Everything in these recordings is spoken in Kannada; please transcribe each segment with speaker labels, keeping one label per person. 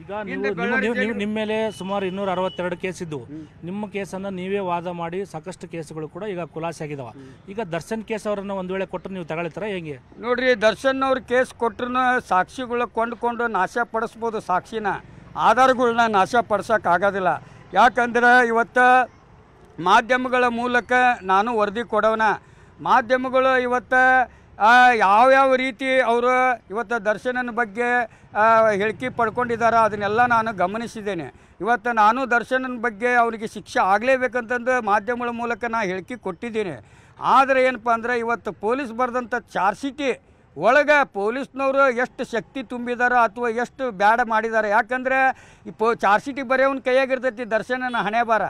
Speaker 1: ಈಗ ನೀವು ನಿಮ್ಮ ಮೇಲೆ ಸುಮಾರು ಇನ್ನೂರ ಅರವತ್ತೆರಡು ಕೇಸ್ ಇದ್ದವು ನಿಮ್ಮ ಕೇಸನ್ನು ನೀವೇ ವಾದ ಮಾಡಿ ಸಾಕಷ್ಟು ಕೇಸುಗಳು ಕೂಡ ಈಗ ಖುಲಾಸೆ ಆಗಿದಾವ ಈಗ ದರ್ಶನ್ ಕೇಸ್ ಅವರನ್ನು ಒಂದು ವೇಳೆ ಕೊಟ್ಟರೆ ನೀವು ತಗೊಳ್ತಾರ
Speaker 2: ಹೆಂಗೆ ನೋಡ್ರಿ ದರ್ಶನ್ ಅವ್ರ ಕೇಸ್ ಕೊಟ್ಟರು ಸಾಕ್ಷಿಗಳ ಕೊಂಡ್ಕೊಂಡು ನಾಶ ಪಡಿಸ್ಬೋದು ಸಾಕ್ಷಿನ ಆಧಾರಗಳನ್ನ ನಾಶ ಪಡ್ಸೋಕ್ಕಾಗೋದಿಲ್ಲ ಯಾಕಂದ್ರೆ ಇವತ್ತು ಮಾಧ್ಯಮಗಳ ಮೂಲಕ ನಾನು ವರದಿ ಕೊಡೋಣ ಮಾಧ್ಯಮಗಳು ಇವತ್ತು ಯಾವ್ಯಾವ ರೀತಿ ಅವರು ಇವತ್ತು ದರ್ಶನನ ಬಗ್ಗೆ ಹೇಳಿಕೆ ಪಡ್ಕೊಂಡಿದ್ದಾರೆ ಅದನ್ನೆಲ್ಲ ನಾನು ಗಮನಿಸಿದ್ದೇನೆ ಇವತ್ತು ನಾನು ದರ್ಶನನ ಬಗ್ಗೆ ಅವರಿಗೆ ಶಿಕ್ಷೆ ಆಗಲೇಬೇಕಂತಂದು ಮಾಧ್ಯಮಗಳ ಮೂಲಕ ನಾನು ಹೇಳಿಕೆ ಕೊಟ್ಟಿದ್ದೀನಿ ಆದರೆ ಏನಪ್ಪ ಅಂದರೆ ಇವತ್ತು ಪೊಲೀಸ್ ಬರೆದಂಥ ಚಾರ್ಸಿಟಿ ಒಳಗೆ ಪೊಲೀಸ್ನವರು ಎಷ್ಟು ಶಕ್ತಿ ತುಂಬಿದಾರೋ ಅಥವಾ ಎಷ್ಟು ಬ್ಯಾಡ ಮಾಡಿದ್ದಾರೆ ಯಾಕಂದರೆ ಈ ಪೋ ಚಾರ್ಸಿಟಿ ಬರೆಯವನ ಕೈಯಾಗಿರ್ತೈತಿ ದರ್ಶನನ ಹಣೆ ಬಾರ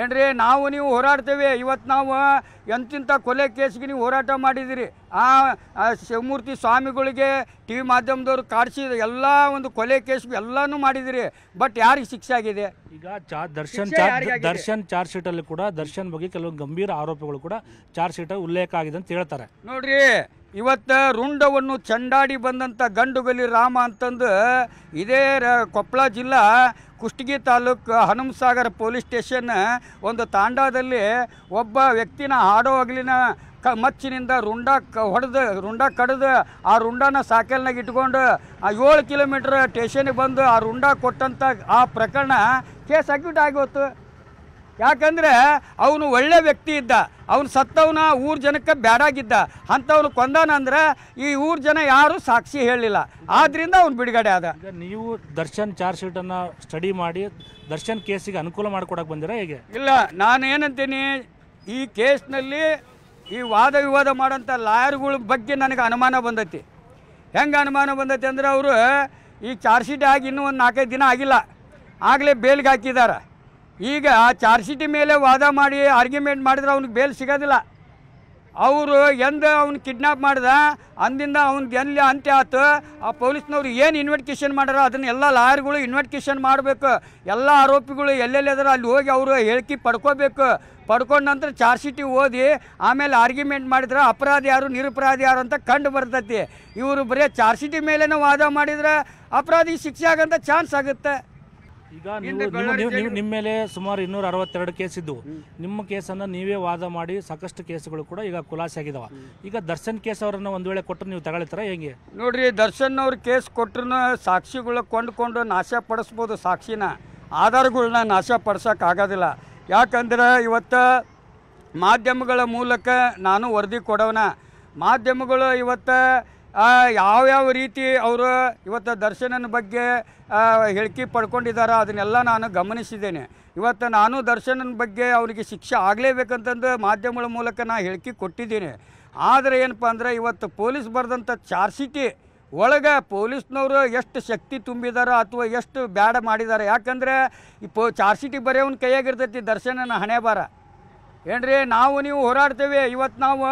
Speaker 2: ಏನ್ರಿ ನಾವು ನೀವು ಹೋರಾಡ್ತೇವೆ ಇವತ್ತು ನಾವು ಎಂತಿಂಥ ಕೊಲೆ ಕೇಸ್ಗೆ ನೀವು ಹೋರಾಟ ಮಾಡಿದಿರಿ ಆ ಶಿವಮೂರ್ತಿ ಸ್ವಾಮಿಗಳಿಗೆ ಟಿ ವಿ ಮಾಧ್ಯಮದವ್ರು ಕಾಡಿಸಿ ಎಲ್ಲ ಒಂದು ಕೊಲೆ ಕೇಸ್ಗೆ ಎಲ್ಲಾನು ಮಾಡಿದಿರಿ ಬಟ್ ಯಾರಿಗೆ ಶಿಕ್ಷೆ ಆಗಿದೆ ಈಗ ಚಾ
Speaker 1: ದರ್ಶನ್ ದರ್ಶನ್ ಚಾರ್ಜ್ ಅಲ್ಲಿ ಕೂಡ ದರ್ಶನ್ ಬಗ್ಗೆ ಕೆಲವು ಗಂಭೀರ ಆರೋಪಗಳು ಕೂಡ ಚಾರ್ಜ್ ಶೀಟ್ ಉಲ್ಲೇಖ ಆಗಿದೆ ಅಂತ ಹೇಳ್ತಾರೆ
Speaker 2: ನೋಡ್ರಿ ಇವತ್ತು ರುಂಡವನ್ನು ಚಂಡಾಡಿ ಬಂದಂಥ ಗಂಡುಗಲಿ ರಾಮ ಅಂತಂದು ಇದೇ ಕೊಪ್ಪಳ ಜಿಲ್ಲಾ ಕುಷ್ಟಗಿ ತಾಲೂಕು ಹನುಮಸಾಗರ ಪೊಲೀಸ್ ಸ್ಟೇಷನ್ ಒಂದು ತಾಂಡಾದಲ್ಲಿ ಒಬ್ಬ ವ್ಯಕ್ತಿನ ಹಾಡೋ ಹಗಲಿನ ಕ ಮಚ್ಚಿನಿಂದ ರುಂಡ ಕ ಹೊಡೆದು ರುಂಡ ಕಡಿದು ಆ ರುಂಡನ ಸಾಕಲ್ನಾಗ ಇಟ್ಕೊಂಡು ಆ ಏಳು ಕಿಲೋಮೀಟ್ರ್ ಸ್ಟೇಷನಿಗೆ ಬಂದು ಆ ರುಂಡ ಕೊಟ್ಟಂಥ ಆ ಪ್ರಕರಣ ಕೇಸ್ ಆಗಿ ಹೊತ್ತು ಯಾಕಂದರೆ ಅವನು ಒಳ್ಳೆ ವ್ಯಕ್ತಿ ಇದ್ದ ಅವನು ಸತ್ತವನ ಊರು ಜನಕ್ಕೆ ಬ್ಯಾಡಾಗಿದ್ದ ಅಂಥವನು ಕೊಂದಾನಂದ್ರೆ ಈ ಊರು ಜನ ಯಾರೂ ಸಾಕ್ಷಿ ಹೇಳಲಿಲ್ಲ ಆದ್ದರಿಂದ ಅವ್ನು ಬಿಡುಗಡೆ ಆದ
Speaker 1: ನೀವು ದರ್ಶನ್ ಚಾರ್ಜ್ ಶೀಟನ್ನು ಸ್ಟಡಿ ಮಾಡಿ ದರ್ಶನ್ ಕೇಸಿಗೆ ಅನುಕೂಲ ಮಾಡಿಕೊಡಕ್ಕೆ ಬಂದಿರ ಹೇಗೆ
Speaker 2: ಇಲ್ಲ ನಾನು ಏನಂತೀನಿ ಈ ಕೇಸ್ನಲ್ಲಿ ಈ ವಾದ ವಿವಾದ ಮಾಡೋಂಥ ಲಾಯರ್ಗಳ ಬಗ್ಗೆ ನನಗೆ ಅನುಮಾನ ಬಂದೈತಿ ಹೆಂಗೆ ಅನುಮಾನ ಬಂದೈತಿ ಅಂದರೆ ಅವರು ಈ ಚಾರ್ಜ್ ಶೀಟ್ ಆಗಿ ಇನ್ನೂ ಒಂದು ನಾಲ್ಕೈದು ದಿನ ಆಗಿಲ್ಲ ಆಗಲೇ ಬೇಲ್ಗೆ ಹಾಕಿದ್ದಾರೆ ಈಗ ಚಾರ್ಜ್ ಶೀಟಿ ಮೇಲೆ ವಾದ ಮಾಡಿ ಆರ್ಗ್ಯುಮೆಂಟ್ ಮಾಡಿದ್ರೆ ಅವ್ನಿಗೆ ಬೇಲ್ ಸಿಗೋದಿಲ್ಲ ಅವರು ಎಂದು ಅವ್ನು ಕಿಡ್ನಾಪ್ ಮಾಡಿದ ಅಂದಿಂದ ಅವ್ನಿಗೆ ಎಲ್ಲಿ ಅಂತ್ಯ ಆಯ್ತು ಆ ಪೊಲೀಸ್ನವ್ರು ಏನು ಇನ್ವೆಸ್ಟಿಗೇಷನ್ ಮಾಡ್ಯಾರ ಅದನ್ನು ಎಲ್ಲ ಲಾಯರ್ಗಳು ಇನ್ವೆಸ್ಟಿಗೇಷನ್ ಮಾಡಬೇಕು ಎಲ್ಲ ಆರೋಪಿಗಳು ಅದರ ಅಲ್ಲಿ ಹೋಗಿ ಅವರು ಹೇಳಿಕೆ ಪಡ್ಕೋಬೇಕು ಪಡ್ಕೊಂಡ ನಂತರ ಚಾರ್ಜ್ ಶೀಟಿ ಓದಿ ಆಮೇಲೆ ಆರ್ಗ್ಯುಮೆಂಟ್ ಮಾಡಿದ್ರೆ ಅಪರಾಧ ಯಾರು ನಿರಪರಾಧಿ ಯಾರು ಅಂತ ಕಂಡು ಬರ್ತೈತಿ ಇವರು ಬರೀ ಚಾರ್ಜ್ ಶೀಟಿ ಮೇಲೇನೋ ವಾದ ಮಾಡಿದ್ರೆ ಅಪರಾಧಿ ಶಿಕ್ಷೆ ಆಗೋಂಥ ಚಾನ್ಸ್ ಆಗುತ್ತೆ ಈಗ
Speaker 1: ನಿಮ್ಮ- ನೀವು- ನಿಮ್ಮ ಮೇಲೆ ಸುಮಾರು ಇನ್ನೂರ ಅರವತ್ತೆರಡು ಕೇಸ್ ಇದ್ವು ನಿಮ್ಮ ಕೇಸನ್ನು ನೀವೇ ವಾದ ಮಾಡಿ ಸಾಕಷ್ಟು ಕೇಸ್ಗಳು ಕೂಡ ಈಗ ಖುಲಾಸೆ ಆಗಿದಾವ ಈಗ ದರ್ಶನ್ ಕೇಸ್
Speaker 2: ಅವ್ರನ್ನ ಒಂದು ವೇಳೆ ಕೊಟ್ಟರೆ ನೀವು ತಗೊಳ್ತಾರ ಹೆಂಗೆ ನೋಡ್ರಿ ದರ್ಶನ್ ಅವ್ರ ಕೇಸ್ ಕೊಟ್ಟರು ಸಾಕ್ಷಿಗಳು ಕೊಂಡ್ಕೊಂಡು ನಾಶ ಪಡಿಸ್ಬೋದು ಸಾಕ್ಷಿನ ಆಧಾರಗಳನ್ನ ನಾಶ ಪಡ್ಸೋಕ್ಕಾಗೋದಿಲ್ಲ ಆಗೋದಿಲ್ಲ ಯಾಕಂದ್ರೆ ಇವತ್ತು ಮಾಧ್ಯಮಗಳ ಮೂಲಕ ನಾನು ವರದಿ ಕೊಡೋಣ ಮಾಧ್ಯಮಗಳು ಇವತ್ತು ಯಾವ್ಯಾವ ರೀತಿ ಅವರು ಇವತ್ತು ದರ್ಶನನ ಬಗ್ಗೆ ಹೇಳಿಕೆ ಪಡ್ಕೊಂಡಿದ್ದಾರೆ ಅದನ್ನೆಲ್ಲ ನಾನು ಗಮನಿಸಿದ್ದೇನೆ ಇವತ್ತು ನಾನು ದರ್ಶನನ ಬಗ್ಗೆ ಅವರಿಗೆ ಶಿಕ್ಷೆ ಆಗಲೇಬೇಕಂತಂದು ಮಾಧ್ಯಮಗಳ ಮೂಲಕ ನಾನು ಹೇಳಿಕೆ ಕೊಟ್ಟಿದ್ದೀನಿ ಆದರೆ ಏನಪ್ಪ ಅಂದರೆ ಇವತ್ತು ಪೊಲೀಸ್ ಬರೆದಂಥ ಚಾರ್ಜ್ ಶೀಟಿ ಒಳಗೆ ಪೊಲೀಸ್ನವರು ಎಷ್ಟು ಶಕ್ತಿ ತುಂಬಿದಾರೋ ಅಥವಾ ಎಷ್ಟು ಬ್ಯಾಡ ಮಾಡಿದ್ದಾರೆ ಯಾಕಂದರೆ ಈ ಪೋ ಚಾರ್ಜ್ ಶೀಟಿ ಬರೆಯೋವನ ಕೈಯಾಗಿರ್ತೈತಿ ದರ್ಶನನ ಹಣೆ ಬಾರ ಏನ್ರಿ ನಾವು ನೀವು ಹೋರಾಡ್ತೇವೆ ಇವತ್ತು ನಾವು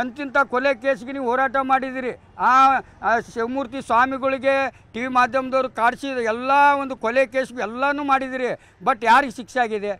Speaker 2: ಎಂತಿಂಥ ಕೊಲೆ ಕೇಸ್ಗೆ ನೀವು ಹೋರಾಟ ಮಾಡಿದಿರಿ ಆ ಶಿವಮೂರ್ತಿ ಸ್ವಾಮಿಗಳಿಗೆ ಟಿ ವಿ ಮಾಧ್ಯಮದವ್ರು ಕಾಡಿಸಿ ಎಲ್ಲ ಒಂದು ಕೊಲೆ ಕೇಸ್ಗೂ ಎಲ್ಲನೂ ಮಾಡಿದಿರಿ ಬಟ್ ಯಾರಿಗೆ ಶಿಕ್ಷೆ ಆಗಿದೆ